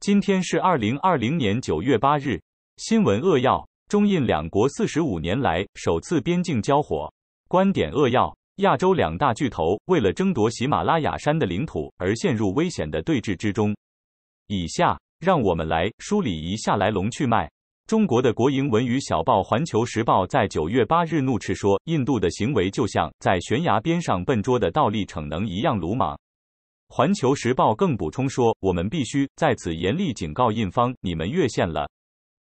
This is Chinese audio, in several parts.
今天是二零二零年九月八日。新闻扼要：中印两国四十五年来首次边境交火。观点扼要：亚洲两大巨头为了争夺喜马拉雅山的领土而陷入危险的对峙之中。以下让我们来梳理一下来龙去脉。中国的国营文娱小报《环球时报》在九月八日怒斥说，印度的行为就像在悬崖边上笨拙的倒立逞能一样鲁莽。《环球时报》更补充说：“我们必须在此严厉警告印方，你们越线了。”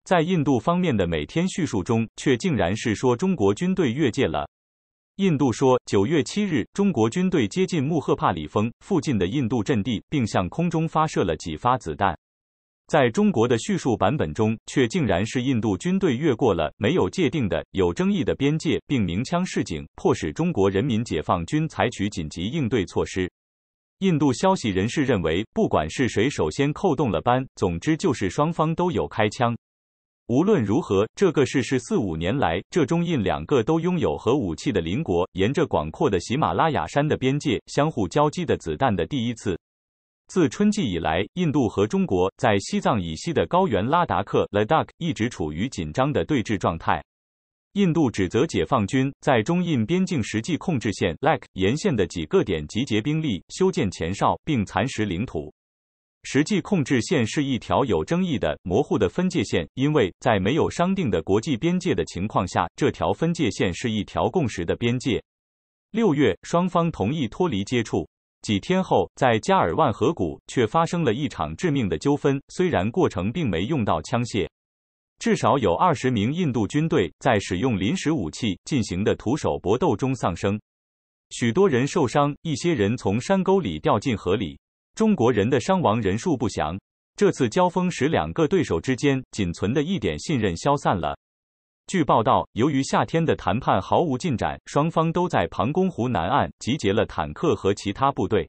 在印度方面的每天叙述中，却竟然是说中国军队越界了。印度说，九月七日，中国军队接近穆赫帕里峰附近的印度阵地，并向空中发射了几发子弹。在中国的叙述版本中，却竟然是印度军队越过了没有界定的有争议的边界，并鸣枪示警，迫使中国人民解放军采取紧急应对措施。印度消息人士认为，不管是谁首先扣动了扳，总之就是双方都有开枪。无论如何，这个事是四五年来，这中印两个都拥有核武器的邻国，沿着广阔的喜马拉雅山的边界相互交击的子弹的第一次。自春季以来，印度和中国在西藏以西的高原拉达克 （Ladakh） 一直处于紧张的对峙状态。印度指责解放军在中印边境实际控制线 l k c 沿线的几个点集结兵力、修建前哨，并蚕食领土。实际控制线是一条有争议的、模糊的分界线，因为在没有商定的国际边界的情况下，这条分界线是一条共识的边界。六月，双方同意脱离接触。几天后，在加尔万河谷却发生了一场致命的纠纷，虽然过程并没用到枪械。至少有二十名印度军队在使用临时武器进行的徒手搏斗中丧生，许多人受伤，一些人从山沟里掉进河里。中国人的伤亡人数不详。这次交锋使两个对手之间仅存的一点信任消散了。据报道，由于夏天的谈判毫无进展，双方都在旁公湖南岸集结了坦克和其他部队，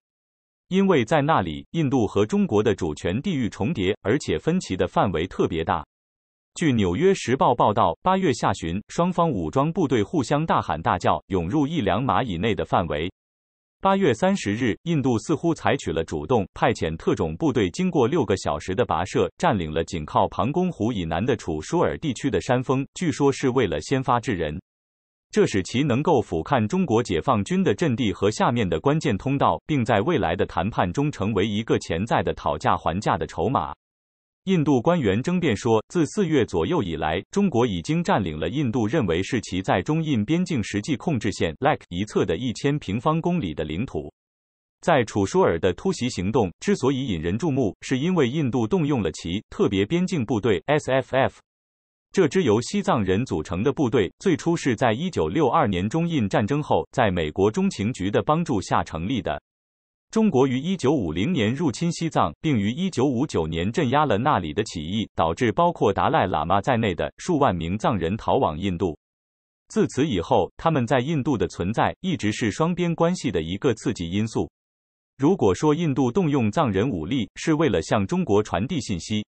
因为在那里，印度和中国的主权地域重叠，而且分歧的范围特别大。据《纽约时报》报道，八月下旬，双方武装部队互相大喊大叫，涌入一两码以内的范围。八月三十日，印度似乎采取了主动，派遣特种部队经过六个小时的跋涉，占领了紧靠庞公湖以南的楚舒尔地区的山峰，据说是为了先发制人。这使其能够俯瞰中国解放军的阵地和下面的关键通道，并在未来的谈判中成为一个潜在的讨价还价的筹码。印度官员争辩说，自四月左右以来，中国已经占领了印度认为是其在中印边境实际控制线 l i k e 一侧的一千平方公里的领土。在楚舒尔的突袭行动之所以引人注目，是因为印度动用了其特别边境部队 （SFF），这支由西藏人组成的部队最初是在一九六二年中印战争后，在美国中情局的帮助下成立的。中国于1950年入侵西藏，并于1959年镇压了那里的起义，导致包括达赖喇嘛在内的数万名藏人逃往印度。自此以后，他们在印度的存在一直是双边关系的一个刺激因素。如果说印度动用藏人武力是为了向中国传递信息，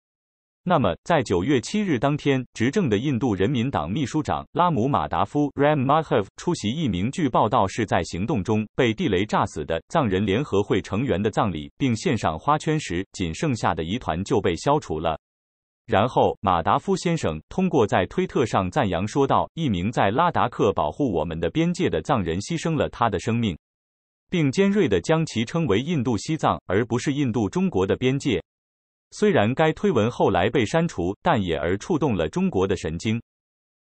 那么，在九月七日当天，执政的印度人民党秘书长拉姆马达夫 （Ram Madhav） 出席一名据报道是在行动中被地雷炸死的藏人联合会成员的葬礼，并献上花圈时，仅剩下的疑团就被消除了。然后，马达夫先生通过在推特上赞扬说道：“一名在拉达克保护我们的边界的藏人牺牲了他的生命，并尖锐地将其称为印度西藏，而不是印度中国的边界。”虽然该推文后来被删除，但也而触动了中国的神经。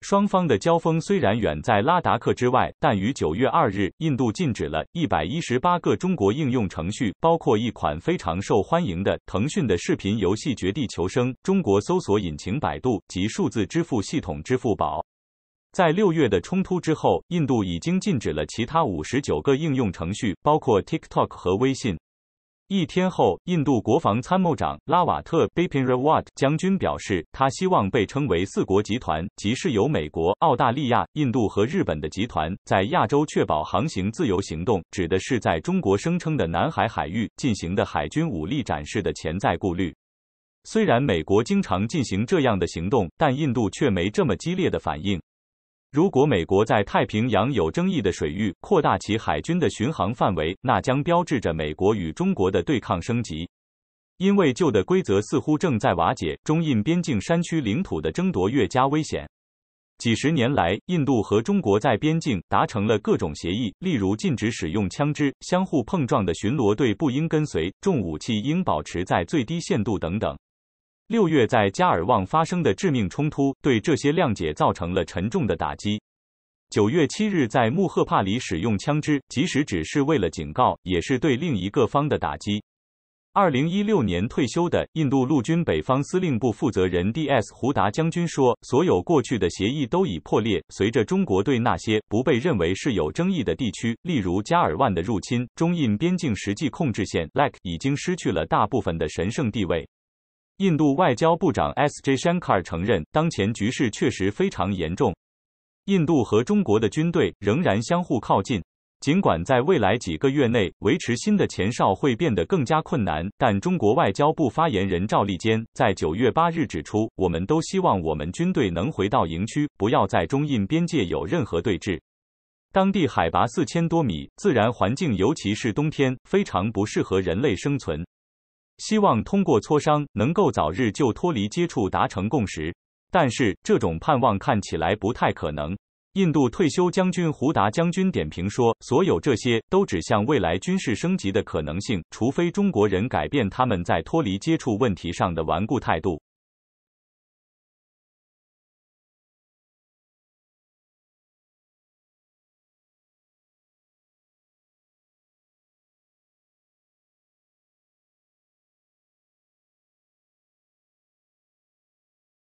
双方的交锋虽然远在拉达克之外，但于九月二日，印度禁止了一百一十八个中国应用程序，包括一款非常受欢迎的腾讯的视频游戏《绝地求生》。中国搜索引擎百度及数字支付系统支付宝，在六月的冲突之后，印度已经禁止了其他五十九个应用程序，包括 TikTok 和微信。一天后，印度国防参谋长拉瓦特 b e p i n r a w a t 将军表示，他希望被称为“四国集团”（即是由美国、澳大利亚、印度和日本的集团）在亚洲确保航行自由行动，指的是在中国声称的南海海域进行的海军武力展示的潜在顾虑。虽然美国经常进行这样的行动，但印度却没这么激烈的反应。如果美国在太平洋有争议的水域扩大其海军的巡航范围，那将标志着美国与中国的对抗升级。因为旧的规则似乎正在瓦解，中印边境山区领土的争夺越加危险。几十年来，印度和中国在边境达成了各种协议，例如禁止使用枪支、相互碰撞的巡逻队不应跟随、重武器应保持在最低限度等等。六月在加尔旺发生的致命冲突，对这些谅解造成了沉重的打击。九月七日在穆赫帕里使用枪支，即使只是为了警告，也是对另一个方的打击。二零一六年退休的印度陆军北方司令部负责人 D.S. 胡达将军说：“所有过去的协议都已破裂，随着中国对那些不被认为是有争议的地区，例如加尔万的入侵，中印边境实际控制线 （LAC） 已经失去了大部分的神圣地位。”印度外交部长 S.J. 山卡尔承认，当前局势确实非常严重。印度和中国的军队仍然相互靠近，尽管在未来几个月内维持新的前哨会变得更加困难。但中国外交部发言人赵立坚在九月八日指出：“我们都希望我们军队能回到营区，不要在中印边界有任何对峙。当地海拔四千多米，自然环境，尤其是冬天，非常不适合人类生存。”希望通过磋商能够早日就脱离接触达成共识，但是这种盼望看起来不太可能。印度退休将军胡达将军点评说：“所有这些都指向未来军事升级的可能性，除非中国人改变他们在脱离接触问题上的顽固态度。”